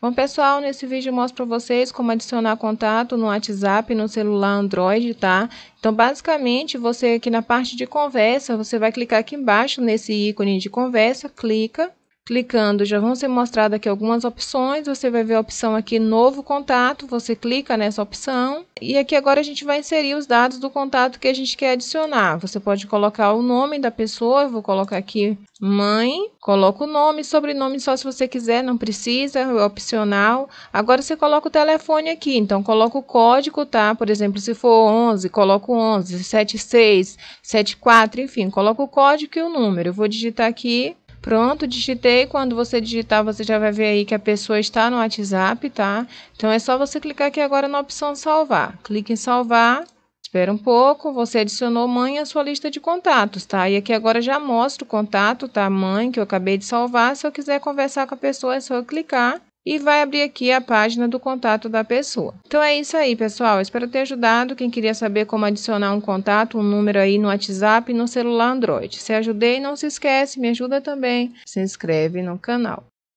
Bom pessoal, nesse vídeo eu mostro para vocês como adicionar contato no WhatsApp no celular Android, tá? Então basicamente você aqui na parte de conversa, você vai clicar aqui embaixo nesse ícone de conversa, clica Clicando, já vão ser mostradas aqui algumas opções. Você vai ver a opção aqui Novo Contato. Você clica nessa opção. E aqui agora a gente vai inserir os dados do contato que a gente quer adicionar. Você pode colocar o nome da pessoa. Eu vou colocar aqui mãe. Coloca o nome, sobrenome só se você quiser, não precisa, é opcional. Agora você coloca o telefone aqui. Então coloca o código, tá? Por exemplo, se for 11, coloca o 11, 76, 74, enfim, coloca o código e o número. Eu vou digitar aqui Pronto, digitei. Quando você digitar, você já vai ver aí que a pessoa está no WhatsApp, tá? Então é só você clicar aqui agora na opção salvar. Clique em salvar. Espera um pouco, você adicionou mãe à sua lista de contatos, tá? E aqui agora já mostra o contato, tá? Mãe, que eu acabei de salvar. Se eu quiser conversar com a pessoa, é só eu clicar e vai abrir aqui a página do contato da pessoa. Então é isso aí, pessoal. Espero ter ajudado. Quem queria saber como adicionar um contato, um número aí no WhatsApp e no celular Android. Se ajudei, não se esquece, me ajuda também. Se inscreve no canal.